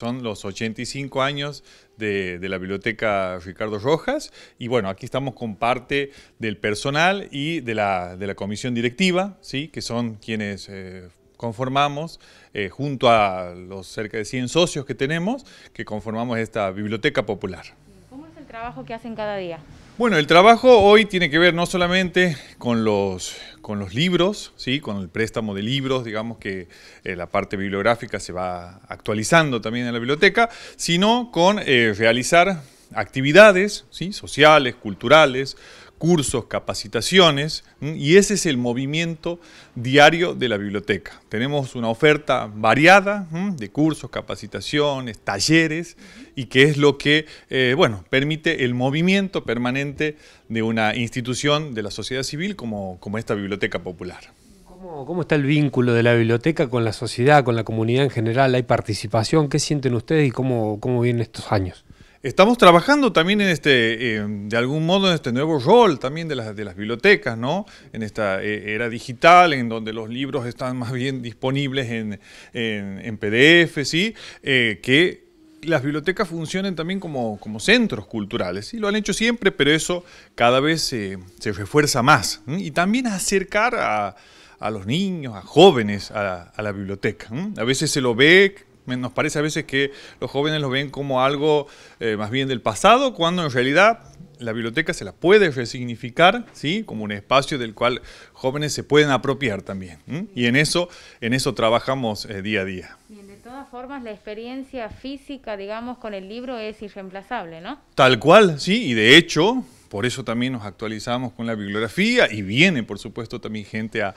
Son los 85 años de, la Biblioteca Ricardo Rojas y bueno, aquí estamos con parte del personal y de la, de la comisión directiva, ¿sí? que son quienes eh, conformamos, eh, junto a los cerca de 100 socios que tenemos, que conformamos esta Biblioteca Popular. ¿Cómo es el trabajo que hacen cada día? Bueno, el trabajo hoy tiene que ver no solamente con los, con los libros, ¿sí? con el préstamo de libros, digamos que eh, la parte bibliográfica se va actualizando también en la biblioteca, sino con eh, realizar actividades ¿sí? sociales, culturales, cursos, capacitaciones, y ese es el movimiento diario de la biblioteca. Tenemos una oferta variada de cursos, capacitaciones, talleres, y que es lo que eh, bueno, permite el movimiento permanente de una institución de la sociedad civil como, esta biblioteca popular. ¿Cómo, está el vínculo de la biblioteca con la sociedad, con la comunidad en general? ¿Hay participación? ¿Qué sienten ustedes y cómo, cómo vienen estos años? Estamos trabajando también en este, eh, de algún modo, en este nuevo rol también de las, de las bibliotecas, ¿no? En esta eh, era digital, en donde los libros están más bien disponibles en, PDF, ¿sí? Eh, que las bibliotecas funcionen también como, centros culturales. Y lo han hecho siempre, pero eso cada vez se, refuerza más. Y también acercar a, los niños, a jóvenes, a, la biblioteca. A veces se lo ve nos parece a veces que los jóvenes lo ven como algo eh, más bien del pasado, cuando en realidad la biblioteca se la puede resignificar, ¿sí? Como un espacio del cual jóvenes se pueden apropiar también. Y en eso, en eso trabajamos eh, día a día. de todas formas, la experiencia física, digamos, con el libro es irreemplazable, ¿no? Tal cual, sí, y de hecho, por eso también nos actualizamos con la bibliografía y viene, por supuesto, también gente a,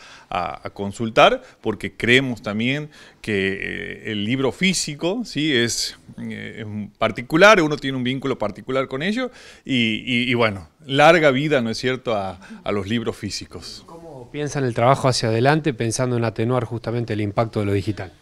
consultar, porque creemos también que eh, el libro físico ¿sí? es, eh, particular, uno tiene un vínculo particular con ello y, bueno, larga vida, ¿no es cierto?, a, a los libros físicos. ¿Cómo piensan el trabajo hacia adelante pensando en atenuar justamente el impacto de lo digital?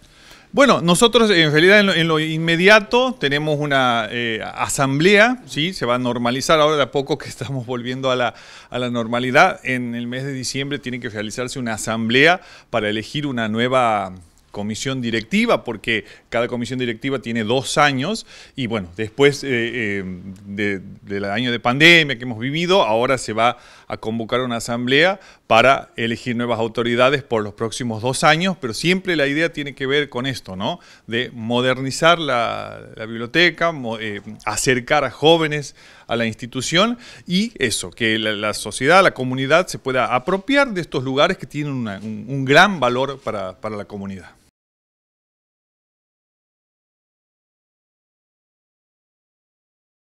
Bueno, nosotros en realidad en lo, inmediato tenemos una eh, asamblea, ¿sí? se va a normalizar ahora de a poco que estamos volviendo a la, a la normalidad. En el mes de diciembre tiene que realizarse una asamblea para elegir una nueva comisión directiva, porque cada comisión directiva tiene dos años y bueno, después eh, eh, del año de pandemia que hemos vivido, ahora se va a convocar una asamblea para elegir nuevas autoridades por los próximos dos años, pero siempre la idea tiene que ver con esto, ¿no? De modernizar la, biblioteca, eh, acercar a jóvenes a la institución y eso, que la, sociedad, la comunidad se pueda apropiar de estos lugares que tienen un, gran valor para la comunidad.